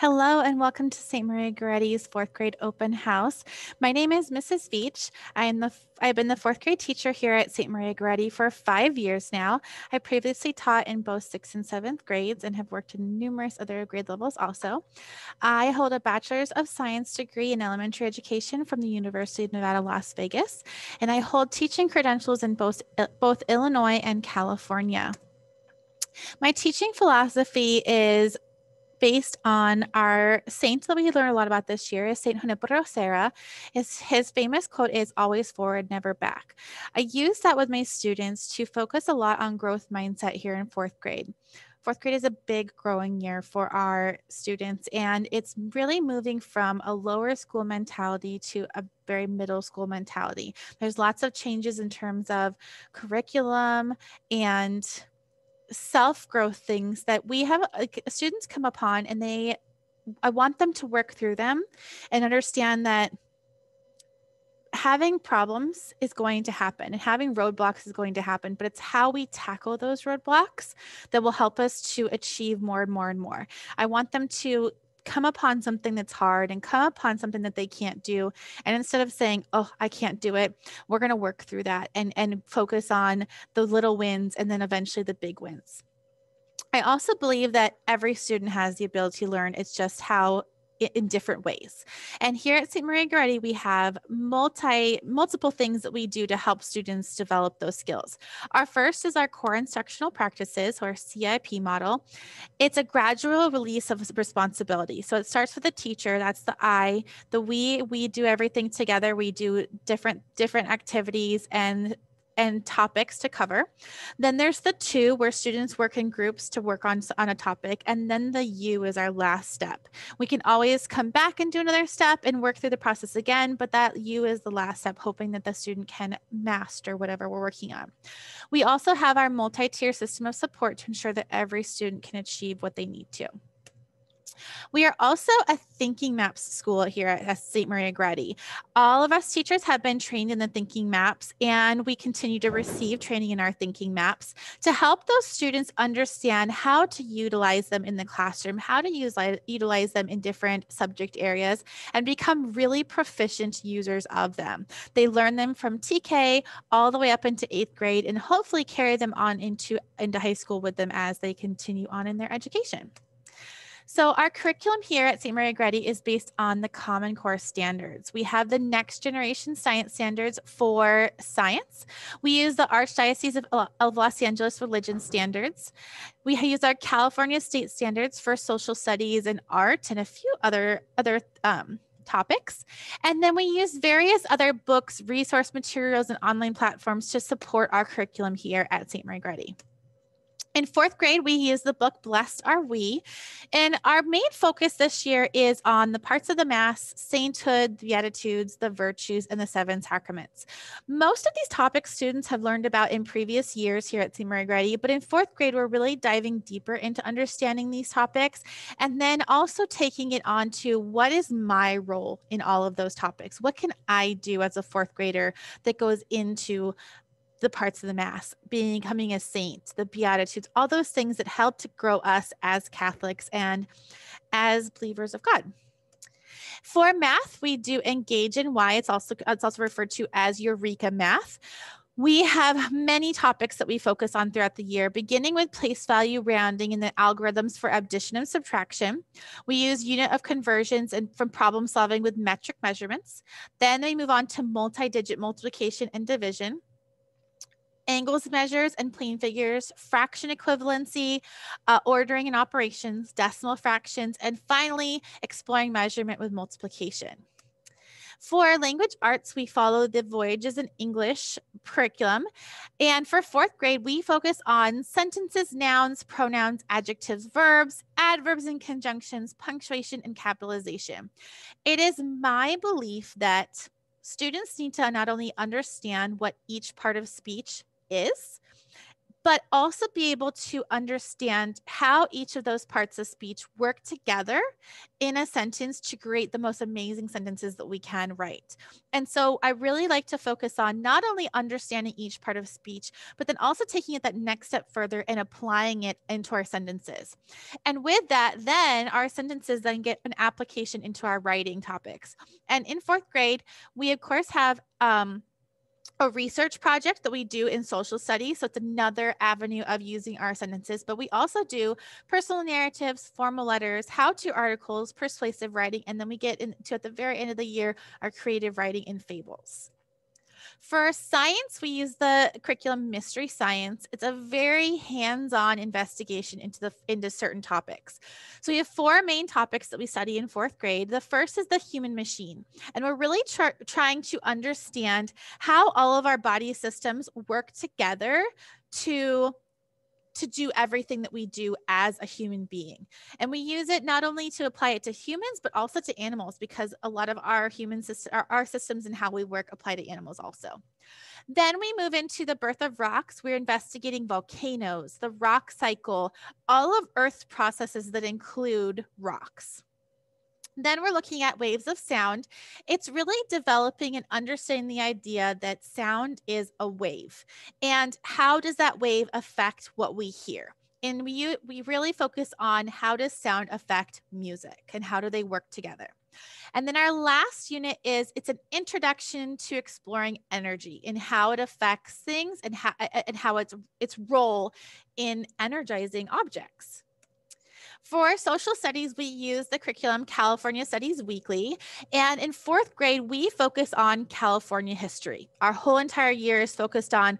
Hello and welcome to St. Maria Goretti's fourth grade open house. My name is Mrs. Veach. I am the I've been the fourth grade teacher here at St. Maria Goretti for five years now. I previously taught in both sixth and seventh grades and have worked in numerous other grade levels also. I hold a bachelor's of science degree in elementary education from the University of Nevada, Las Vegas, and I hold teaching credentials in both, uh, both Illinois and California. My teaching philosophy is based on our saint that we learned a lot about this year is Saint Junípero Is his famous quote is always forward, never back. I use that with my students to focus a lot on growth mindset here in fourth grade fourth grade is a big growing year for our students, and it's really moving from a lower school mentality to a very middle school mentality. There's lots of changes in terms of curriculum and self growth things that we have like, students come upon and they I want them to work through them and understand that having problems is going to happen and having roadblocks is going to happen, but it's how we tackle those roadblocks that will help us to achieve more and more and more. I want them to come upon something that's hard and come upon something that they can't do. And instead of saying, oh, I can't do it, we're going to work through that and, and focus on the little wins and then eventually the big wins. I also believe that every student has the ability to learn. It's just how in different ways. And here at St. Maria Goretti, we have multi multiple things that we do to help students develop those skills. Our first is our core instructional practices or CIP model. It's a gradual release of responsibility. So it starts with the teacher, that's the I, the we, we do everything together. We do different different activities and and topics to cover. Then there's the two where students work in groups to work on, on a topic. And then the U is our last step. We can always come back and do another step and work through the process again, but that U is the last step, hoping that the student can master whatever we're working on. We also have our multi-tier system of support to ensure that every student can achieve what they need to. We are also a thinking maps school here at St. Maria Grady. All of us teachers have been trained in the thinking maps, and we continue to receive training in our thinking maps to help those students understand how to utilize them in the classroom, how to use, utilize them in different subject areas, and become really proficient users of them. They learn them from TK all the way up into eighth grade and hopefully carry them on into, into high school with them as they continue on in their education. So our curriculum here at St. Maria Grady is based on the Common Core standards. We have the next generation science standards for science. We use the Archdiocese of, Los Angeles religion standards. We use our California state standards for social studies and art and a few other other um, topics. And then we use various other books, resource materials, and online platforms to support our curriculum here at St. Maria Grady. In fourth grade, we use the book Blessed Are We. And our main focus this year is on the parts of the Mass, sainthood, Beatitudes, the virtues, and the seven sacraments. Most of these topics students have learned about in previous years here at Seamer Grady, but in fourth grade, we're really diving deeper into understanding these topics and then also taking it on to what is my role in all of those topics? What can I do as a fourth grader that goes into the parts of the Mass, becoming a saint, the Beatitudes, all those things that help to grow us as Catholics and as believers of God. For math, we do engage in why it's also it's also referred to as Eureka math. We have many topics that we focus on throughout the year, beginning with place value rounding and the algorithms for addition and subtraction. We use unit of conversions and from problem solving with metric measurements. Then we move on to multi-digit multiplication and division angles measures and plane figures, fraction equivalency, uh, ordering and operations, decimal fractions, and finally exploring measurement with multiplication. For language arts, we follow the Voyages in English curriculum. And for fourth grade, we focus on sentences, nouns, pronouns, adjectives, verbs, adverbs and conjunctions, punctuation, and capitalization. It is my belief that students need to not only understand what each part of speech is but also be able to understand how each of those parts of speech work together in a sentence to create the most amazing sentences that we can write. And so I really like to focus on not only understanding each part of speech, but then also taking it that next step further and applying it into our sentences. And with that, then our sentences then get an application into our writing topics. And in fourth grade, we of course have. Um, a research project that we do in social studies. So it's another avenue of using our sentences, but we also do personal narratives, formal letters, how to articles, persuasive writing, and then we get into at the very end of the year our creative writing and fables. For science, we use the curriculum Mystery Science. It's a very hands-on investigation into the into certain topics. So we have four main topics that we study in fourth grade. The first is the human machine, and we're really trying to understand how all of our body systems work together to to do everything that we do as a human being. And we use it not only to apply it to humans, but also to animals, because a lot of our human system, our, our systems and how we work apply to animals also. Then we move into the birth of rocks. We're investigating volcanoes, the rock cycle, all of Earth's processes that include rocks. Then we're looking at waves of sound. It's really developing and understanding the idea that sound is a wave. And how does that wave affect what we hear? And we, we really focus on how does sound affect music and how do they work together? And then our last unit is it's an introduction to exploring energy and how it affects things and how and how it's its role in energizing objects. For social studies, we use the curriculum California Studies Weekly. And in fourth grade, we focus on California history. Our whole entire year is focused on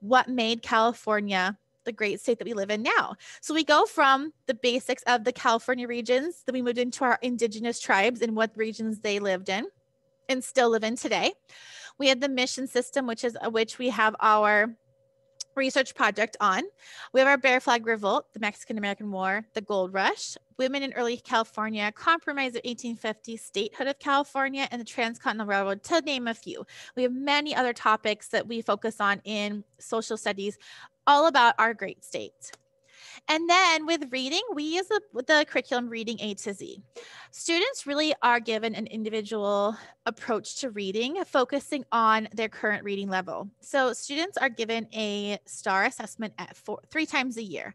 what made California the great state that we live in now. So we go from the basics of the California regions, then we moved into our indigenous tribes and what regions they lived in and still live in today. We had the mission system, which is which we have our research project on. We have our Bear Flag Revolt, the Mexican American War, the Gold Rush, Women in Early California, Compromise of 1850, Statehood of California, and the Transcontinental Railroad, to name a few. We have many other topics that we focus on in social studies, all about our great state. And then with reading, we use the, the curriculum reading A to Z. Students really are given an individual approach to reading, focusing on their current reading level. So students are given a STAR assessment at four, three times a year.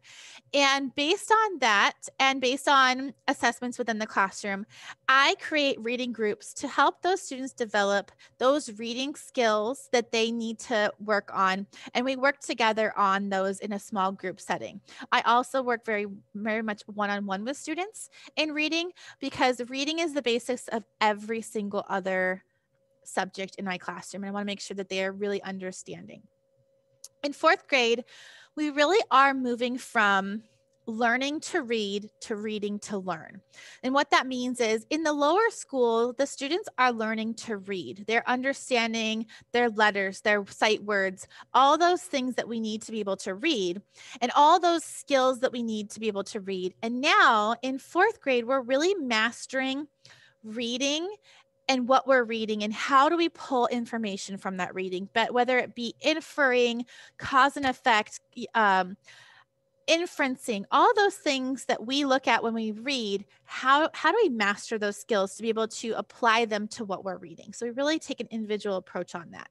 And based on that, and based on assessments within the classroom, I create reading groups to help those students develop those reading skills that they need to work on. And we work together on those in a small group setting. I also also work very, very much one on one with students in reading because reading is the basis of every single other subject in my classroom. And I want to make sure that they are really understanding. In fourth grade, we really are moving from learning to read to reading to learn. And what that means is in the lower school, the students are learning to read. They're understanding their letters, their sight words, all those things that we need to be able to read, and all those skills that we need to be able to read. And now in fourth grade, we're really mastering reading and what we're reading and how do we pull information from that reading but whether it be inferring cause and effect um, inferencing, all those things that we look at when we read, how, how do we master those skills to be able to apply them to what we're reading? So we really take an individual approach on that.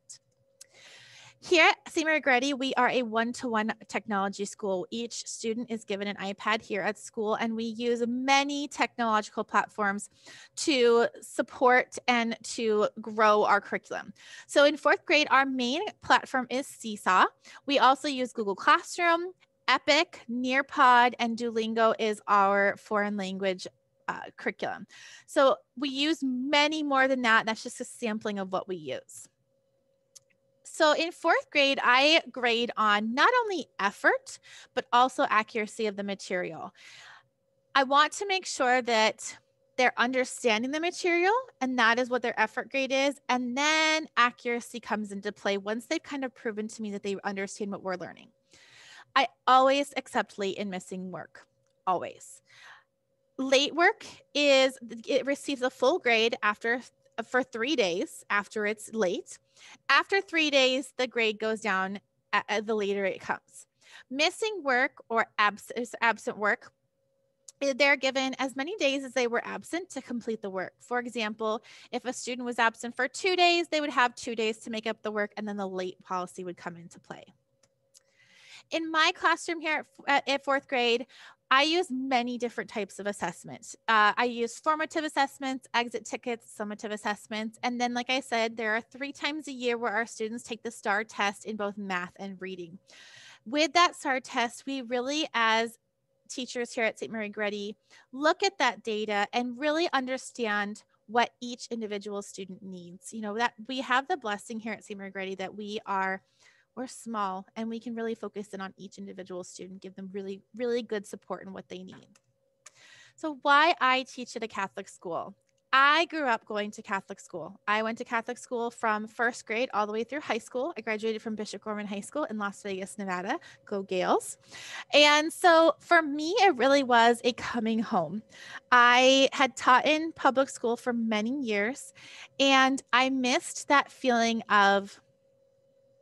Here at Seymour Grady, we are a one to -one technology school. Each student is given an iPad here at school, and we use many technological platforms to support and to grow our curriculum. So in fourth grade, our main platform is Seesaw. We also use Google Classroom Epic, Nearpod, and Duolingo is our foreign language uh, curriculum. So we use many more than that. That's just a sampling of what we use. So in fourth grade, I grade on not only effort, but also accuracy of the material. I want to make sure that they're understanding the material, and that is what their effort grade is. And then accuracy comes into play once they've kind of proven to me that they understand what we're learning. I always accept late and missing work, always. Late work is it receives a full grade after for three days after it's late. After three days, the grade goes down uh, the later it comes. Missing work or abs absent work, eh, they're given as many days as they were absent to complete the work. For example, if a student was absent for two days, they would have two days to make up the work, and then the late policy would come into play in my classroom here at, at fourth grade, I use many different types of assessments. Uh, I use formative assessments, exit tickets, summative assessments. And then, like I said, there are three times a year where our students take the STAR test in both math and reading. With that STAR test, we really, as teachers here at St. Mary Gretty, look at that data and really understand what each individual student needs. You know, that we have the blessing here at St. Mary Gretty that we are small and we can really focus in on each individual student, give them really, really good support in what they need. So why I teach at a Catholic school. I grew up going to Catholic school. I went to Catholic school from first grade all the way through high school. I graduated from Bishop Gorman High School in Las Vegas, Nevada. Go Gales. And so for me, it really was a coming home. I had taught in public school for many years and I missed that feeling of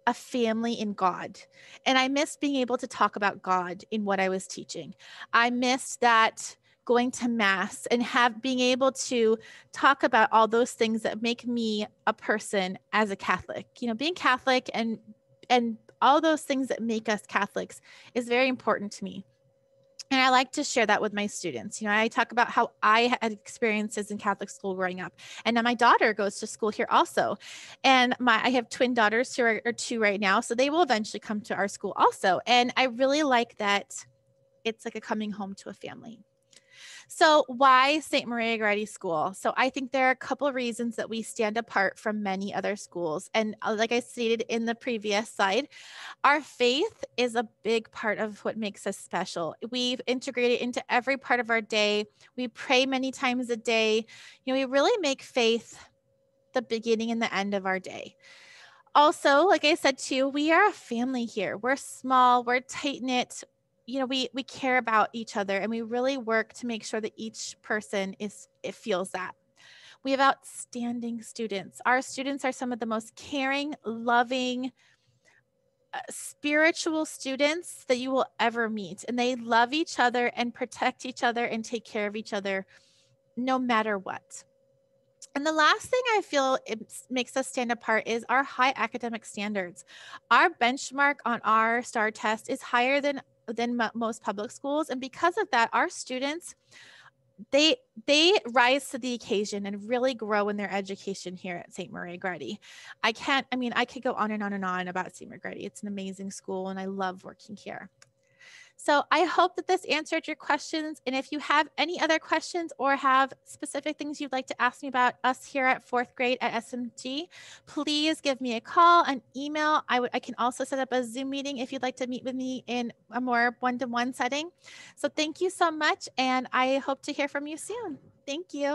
a family in God. And I missed being able to talk about God in what I was teaching. I missed that going to mass and have being able to talk about all those things that make me a person as a Catholic. You know, being Catholic and and all those things that make us Catholics is very important to me and I like to share that with my students. You know, I talk about how I had experiences in Catholic school growing up, and now my daughter goes to school here also, and my I have twin daughters who are, are two right now, so they will eventually come to our school also, and I really like that. It's like a coming home to a family. So, why St. Maria Goretti School? So, I think there are a couple reasons that we stand apart from many other schools. And uh, like I stated in the previous slide, our faith is a big part of what makes us special. We've integrated into every part of our day. We pray many times a day. You know, we really make faith the beginning and the end of our day also, like I said too, we are a family here. We're small, we're tight knit, you know we we care about each other and we really work to make sure that each person is it feels that we have outstanding students our students are some of the most caring loving uh, spiritual students that you will ever meet and they love each other and protect each other and take care of each other no matter what and the last thing I feel it makes us stand apart is our high academic standards. Our benchmark on our STAR test is higher than than m- most public schools. And because of that, our students, they they rise to the occasion and really grow in their education here at St. Marie Grady. I can't I mean I could go on and on and on about St. Marie Grady. It's an amazing school and I love working here. So I hope that this answered your questions. And if you have any other questions or have specific things you'd like to ask me about us here at fourth grade at SMG, please give me a call, an email. I, I can also set up a Zoom meeting if you'd like to meet with me in a more one-to-one -one setting. So thank you so much. And I hope to hear from you soon. Thank you.